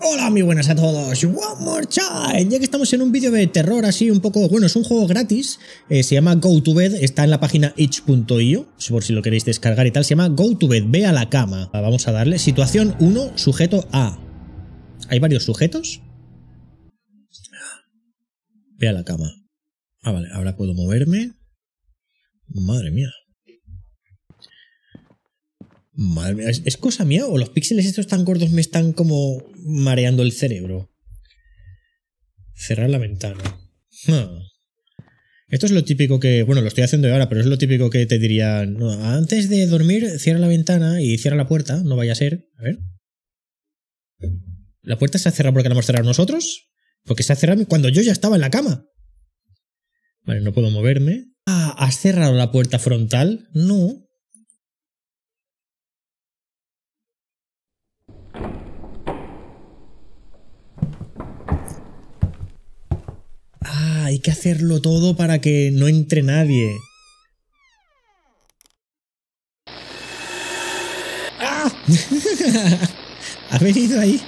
Hola, muy buenas a todos. One more time. Ya que estamos en un vídeo de terror así un poco... Bueno, es un juego gratis. Eh, se llama Go to Bed. Está en la página itch.io, por si lo queréis descargar y tal. Se llama Go to Bed. Ve a la cama. Ah, vamos a darle. Situación 1, sujeto A. ¿Hay varios sujetos? Ve a la cama. Ah, vale. Ahora puedo moverme. Madre mía. Madre ¿es cosa mía o los píxeles estos tan gordos me están como mareando el cerebro? Cerrar la ventana. Ah. Esto es lo típico que, bueno, lo estoy haciendo ahora, pero es lo típico que te dirían, no, antes de dormir cierra la ventana y cierra la puerta, no vaya a ser, a ver. ¿La puerta se ha cerrado porque la hemos cerrado nosotros? Porque se ha cerrado cuando yo ya estaba en la cama. Vale, no puedo moverme. Ah, ¿has cerrado la puerta frontal? No, hay que hacerlo todo para que no entre nadie. ¡Ah! ha venido ahí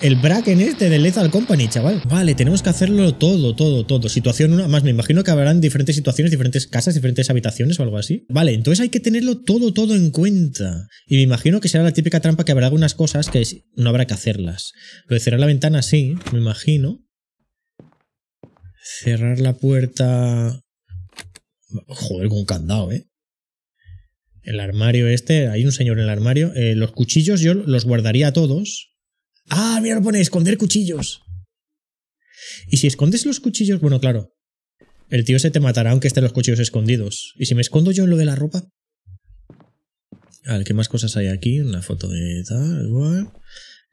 el Bracken este de Lethal Company, chaval. Vale, tenemos que hacerlo todo, todo, todo. Situación una más, me imagino que habrán diferentes situaciones, diferentes casas, diferentes habitaciones o algo así. Vale, entonces hay que tenerlo todo, todo en cuenta. Y me imagino que será la típica trampa que habrá algunas cosas que no habrá que hacerlas. Lo de cerrar la ventana sí, me imagino. Cerrar la puerta. Joder, con candado, ¿eh? El armario este, hay un señor en el armario. Eh, los cuchillos yo los guardaría a todos. Ah, mira, lo pone esconder cuchillos. Y si escondes los cuchillos, bueno, claro. El tío se te matará aunque estén los cuchillos escondidos. ¿Y si me escondo yo en lo de la ropa? A ver, ¿qué más cosas hay aquí? Una foto de tal, igual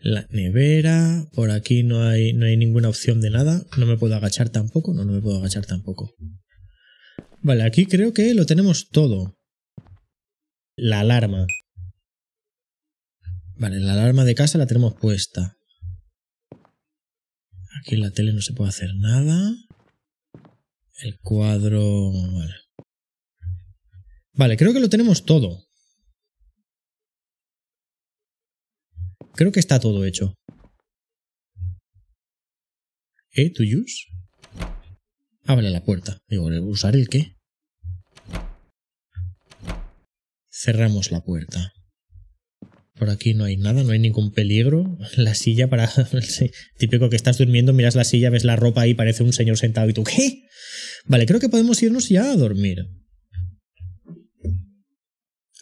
la nevera, por aquí no hay, no hay ninguna opción de nada, no me puedo agachar tampoco, no, no me puedo agachar tampoco. Vale, aquí creo que lo tenemos todo. La alarma. Vale, la alarma de casa la tenemos puesta. Aquí en la tele no se puede hacer nada. El cuadro... Vale, creo que lo tenemos todo. Creo que está todo hecho. ¿Eh? ¿To use? Abre la puerta. Digo, ¿usar el qué? Cerramos la puerta. Por aquí no hay nada, no hay ningún peligro. La silla para... Típico que estás durmiendo, miras la silla, ves la ropa ahí, parece un señor sentado y tú ¿qué? Vale, creo que podemos irnos ya a dormir.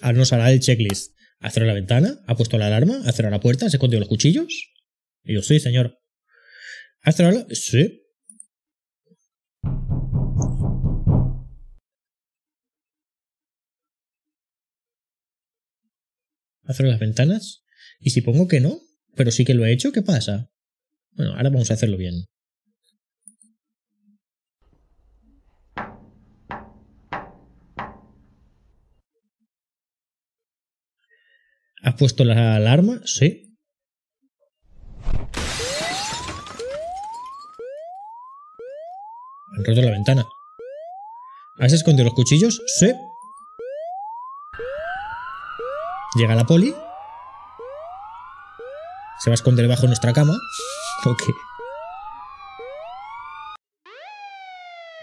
Ahora nos hará el checklist ha cerrado la ventana, ha puesto la alarma, ha cerrado la puerta, se ha escondido los cuchillos. Y yo, sí, señor. ¿Ha cerrado la... Sí. ¿Ha las ventanas? Y si pongo que no, pero sí que lo he hecho, ¿qué pasa? Bueno, ahora vamos a hacerlo bien. ¿Has puesto la alarma? Sí. Han roto la ventana. ¿Has escondido los cuchillos? Sí. Llega la poli. Se va a esconder bajo nuestra cama. ¿O qué?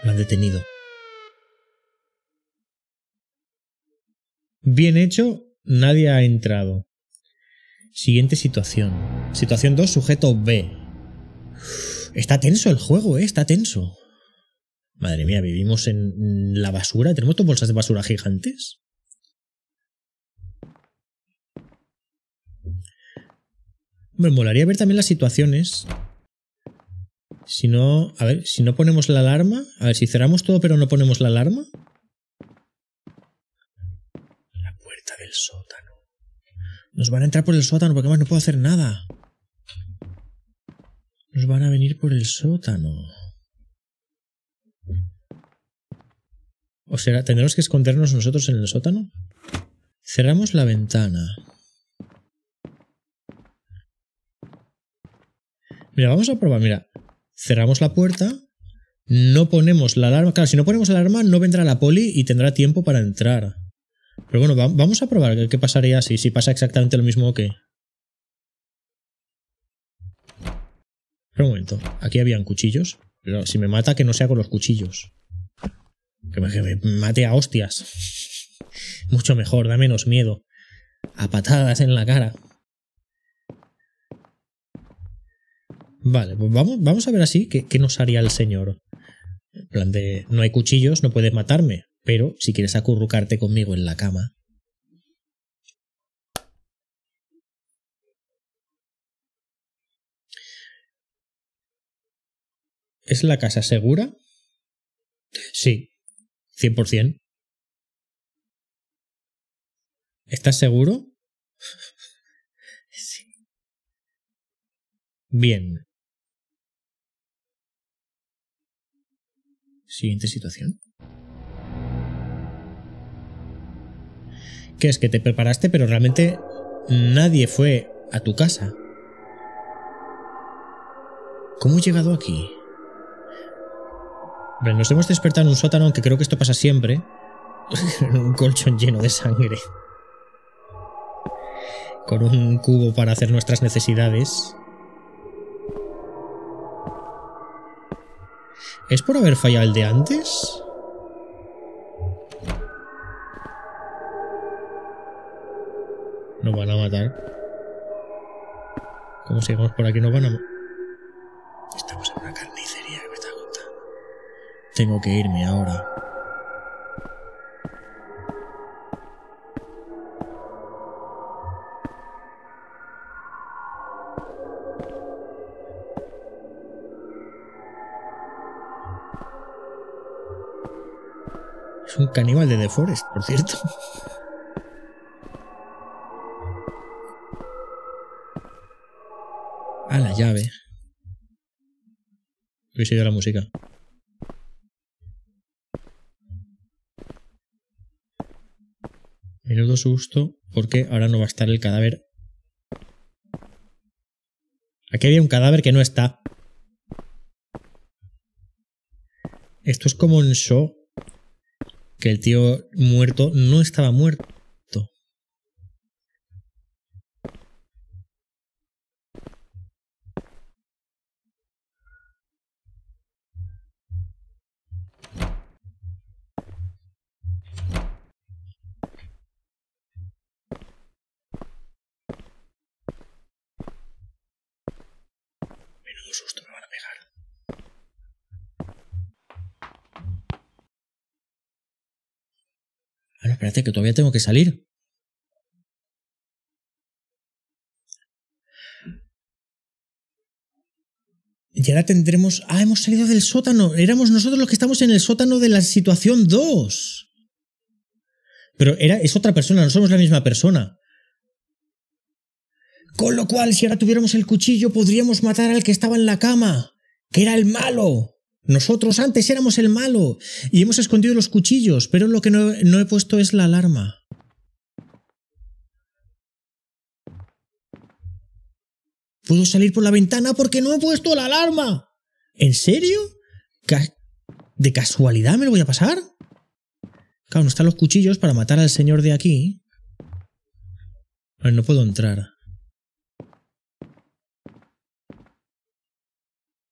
Lo han detenido. Bien hecho Nadie ha entrado. Siguiente situación. Situación 2, sujeto B. Está tenso el juego, ¿eh? Está tenso. Madre mía, vivimos en la basura. ¿Tenemos dos bolsas de basura gigantes? Me molaría ver también las situaciones. Si no, a ver, si no ponemos la alarma, a ver, si cerramos todo pero no ponemos la alarma, sótano. Nos van a entrar por el sótano porque más no puedo hacer nada. Nos van a venir por el sótano. O sea, ¿tendremos que escondernos nosotros en el sótano? Cerramos la ventana. Mira, vamos a probar, mira. Cerramos la puerta. No ponemos la alarma. Claro, si no ponemos la alarma no vendrá la poli y tendrá tiempo para entrar. Pero bueno, vamos a probar qué pasaría si, si pasa exactamente lo mismo que... Pero un momento, aquí habían cuchillos. Pero si me mata, que no sea con los cuchillos. Que me, mate a hostias. Mucho mejor, da menos miedo. A patadas en la cara. Vale, pues vamos, vamos a ver así qué, qué nos haría el señor. En plan de, no hay cuchillos, no puedes matarme. Pero si quieres acurrucarte conmigo en la cama. ¿Es la casa segura? Sí, Cien por cien. ¿Estás seguro? sí. Bien. Siguiente situación. que es que te preparaste, pero realmente nadie fue a tu casa. ¿Cómo he llegado aquí? nos hemos despertado en un sótano, aunque creo que esto pasa siempre. un colchón lleno de sangre. Con un cubo para hacer nuestras necesidades. ¿Es por haber fallado el de antes? van a matar. Como sigamos por aquí nos van a Estamos en una carnicería que me está gustando. Tengo que irme ahora. Es un caníbal de The Forest, por cierto. A la llave. Hubiese yo la música. Menudo susto, porque ahora no va a estar el cadáver. Aquí había un cadáver que no está. Esto es como en show que el tío muerto no estaba muerto. Parece que todavía tengo que salir. Y ahora tendremos... Ah, hemos salido del sótano. Éramos nosotros los que estamos en el sótano de la situación 2. Pero era, es otra persona, no somos la misma persona. Con lo cual, si ahora tuviéramos el cuchillo, podríamos matar al que estaba en la cama, que era el malo. Nosotros antes éramos el malo y hemos escondido los cuchillos, pero lo que no, he puesto es la alarma. Puedo salir por la ventana porque no he puesto la alarma. ¿En serio? ¿De casualidad me lo voy a pasar? Claro, no están los cuchillos para matar al señor de aquí. A ver, no puedo entrar.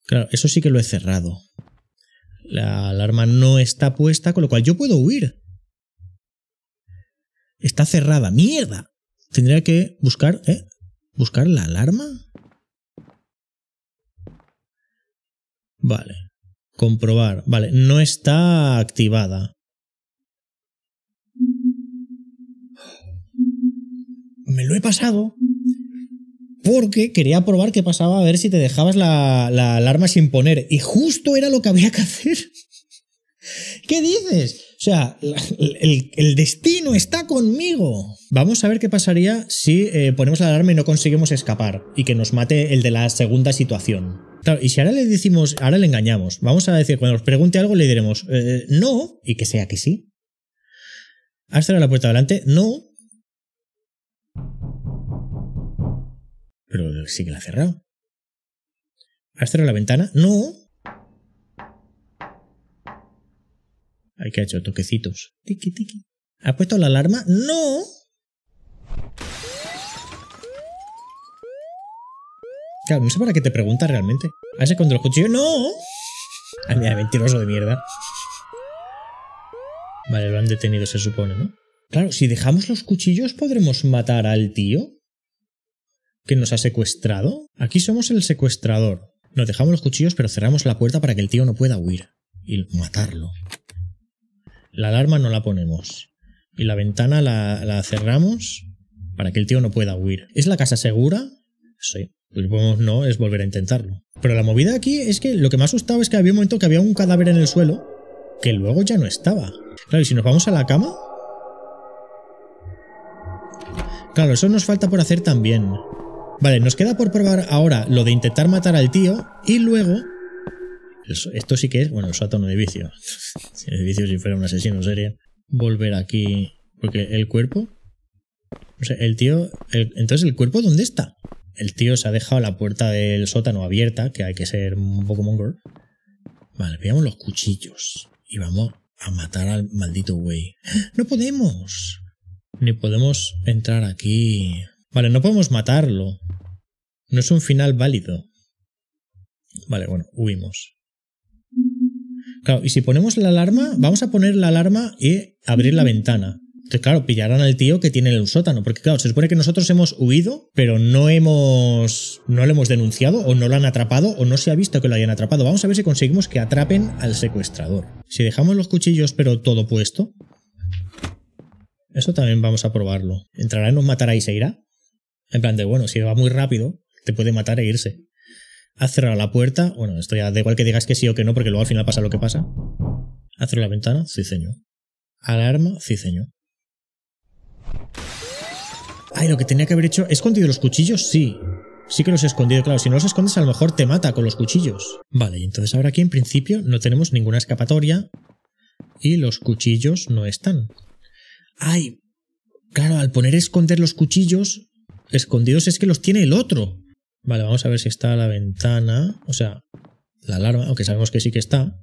Claro, eso sí que lo he cerrado. La alarma no está puesta, con lo cual yo puedo huir. Está cerrada. ¡Mierda! Tendría que buscar, ¿eh? ¿Buscar la alarma? Vale. Comprobar. Vale, no está activada. Me lo he pasado porque quería probar qué pasaba a ver si te dejabas la, alarma sin poner. Y justo era lo que había que hacer. ¿Qué dices? O sea, el, destino está conmigo. Vamos a ver qué pasaría si eh, ponemos la alarma y no conseguimos escapar y que nos mate el de la segunda situación. Claro, y si ahora le decimos, ahora le engañamos, vamos a decir, cuando nos pregunte algo le diremos, eh, no, y que sea que sí. hasta la puerta adelante, no, Pero sí que la ha cerrado. ¿Has cerrado la ventana? No. Hay que ha hecho toquecitos. Tiki, tiki. puesto la alarma? No. Claro, no sé para qué te pregunta realmente. ¿Has escondido el cuchillo? ¡No! ¡Mierda, mentiroso de mierda. Vale, lo han detenido, se supone, ¿no? Claro, si dejamos los cuchillos podremos matar al tío que nos ha secuestrado? Aquí somos el secuestrador. Nos dejamos los cuchillos, pero cerramos la puerta para que el tío no pueda huir y matarlo. La alarma no la ponemos. Y la ventana la, la cerramos para que el tío no pueda huir. ¿Es la casa segura? Sí. Pues no, es volver a intentarlo. Pero la movida aquí es que lo que me ha asustado es que había un momento que había un cadáver en el suelo que luego ya no estaba. Claro, y si nos vamos a la cama... Claro, eso nos falta por hacer también. Vale, nos queda por probar ahora lo de intentar matar al tío y luego... Esto sí que es... Bueno, el sótano de vicio. Si vicio si fuera un asesino sería Volver aquí... Porque el cuerpo... O sea, el tío... entonces, ¿el cuerpo dónde está? El tío se ha dejado la puerta del sótano abierta, que hay que ser un poco mongol. Vale, veamos los cuchillos y vamos a matar al maldito güey. ¡No podemos! Ni podemos entrar aquí. Vale, no podemos matarlo. No es un final válido. Vale, bueno, huimos. Claro, y si ponemos la alarma, vamos a poner la alarma y abrir la ventana. Que claro, pillarán al tío que tiene el sótano. Porque, claro, se supone que nosotros hemos huido, pero no hemos. no lo hemos denunciado, o no lo han atrapado, o no se ha visto que lo hayan atrapado. Vamos a ver si conseguimos que atrapen al secuestrador. Si dejamos los cuchillos, pero todo puesto. Eso también vamos a probarlo. Entrará, nos matará y se irá. En plan de, bueno, si va muy rápido, te puede matar e irse. Ha cerrado la puerta. Bueno, esto ya da igual que digas que sí o que no, porque luego al final pasa lo que pasa. hacer la ventana? Sí, señor. ¿Alarma? Sí, señor. Ay, lo que tenía que haber hecho... ¿He escondido los cuchillos? Sí. Sí que los he escondido, claro. Si no los escondes, a lo mejor te mata con los cuchillos. Vale, y entonces ahora aquí en principio no tenemos ninguna escapatoria. Y los cuchillos no están. Ay, claro, al poner esconder los cuchillos, escondidos es que los tiene el otro. Vale, vamos a ver si está la ventana, o sea, la alarma, aunque sabemos que sí que está.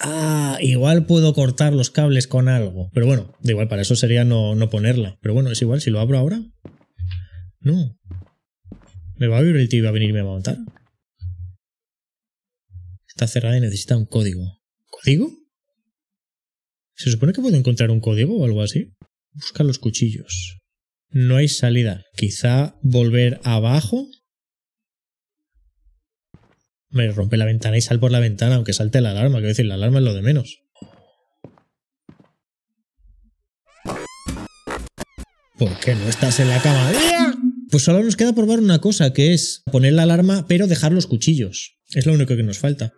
Ah, igual puedo cortar los cables con algo. Pero bueno, da igual, para eso sería no, no ponerla. Pero bueno, es igual, si lo abro ahora. No. ¿Me va a abrir el tío y va a venirme a montar? Está cerrada y necesita un código. ¿Código? ¿Se supone que puedo encontrar un código o algo así? Busca los cuchillos no hay salida. Quizá volver abajo. Me rompe la ventana y sal por la ventana, aunque salte la alarma. Quiero decir, la alarma es lo de menos. ¿Por qué no estás en la cama? Pues solo nos queda probar una cosa, que es poner la alarma, pero dejar los cuchillos. Es lo único que nos falta.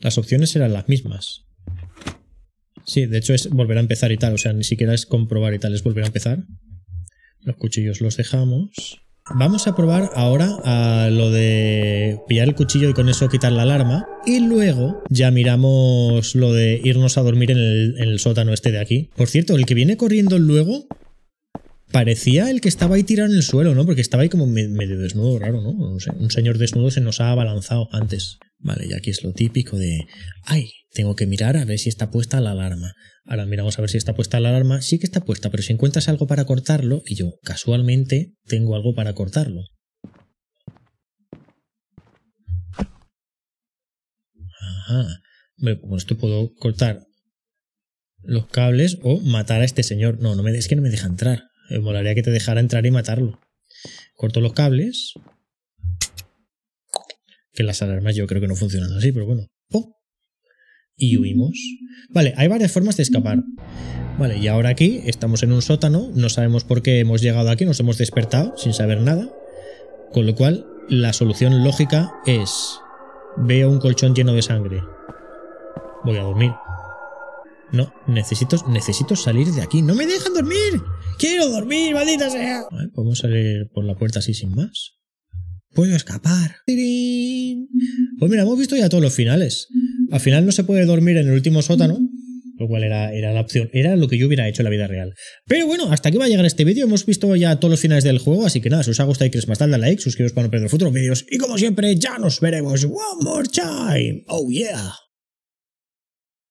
Las opciones serán las mismas. Sí, de hecho es volver a empezar y tal. O sea, ni siquiera es comprobar y tal, es volver a empezar. Los cuchillos los dejamos. Vamos a probar ahora a lo de pillar el cuchillo y con eso quitar la alarma. Y luego ya miramos lo de irnos a dormir en el, sótano este de aquí. Por cierto, el que viene corriendo luego parecía el que estaba ahí tirado en el suelo, ¿no? Porque estaba ahí como medio desnudo, raro, ¿no? un señor desnudo se nos ha abalanzado antes. Vale, y aquí es lo típico de, ay, tengo que mirar a ver si está puesta la alarma. Ahora miramos a ver si está puesta la alarma. Sí que está puesta, pero si encuentras algo para cortarlo, y yo casualmente tengo algo para cortarlo. Ajá. Bueno, con esto puedo cortar los cables o matar a este señor. No, no me, es que no me deja entrar. Me molaría que te dejara entrar y matarlo. Corto los cables. Que las alarmas yo creo que no funcionan así, pero bueno. Y huimos. Vale, hay varias formas de escapar. Vale, y ahora aquí estamos en un sótano, no sabemos por qué hemos llegado aquí, nos hemos despertado sin saber nada. Con lo cual, la solución lógica es... Veo un colchón lleno de sangre. Voy a dormir. No, necesito, necesito salir de aquí. ¡No me dejan dormir! ¡Quiero dormir, maldita sea! podemos salir por la puerta así sin más. Puedo escapar. Pues mira, hemos visto ya todos los finales. Al final no se puede dormir en el último sótano, lo cual era, era la opción, era lo que yo hubiera hecho en la vida real. Pero bueno, hasta aquí va a llegar este vídeo, hemos visto ya todos los finales del juego, así que nada, si os ha gustado y queréis más, dale like, suscribiros para no perder futuros vídeos, y como siempre, ya nos veremos one more time, oh yeah.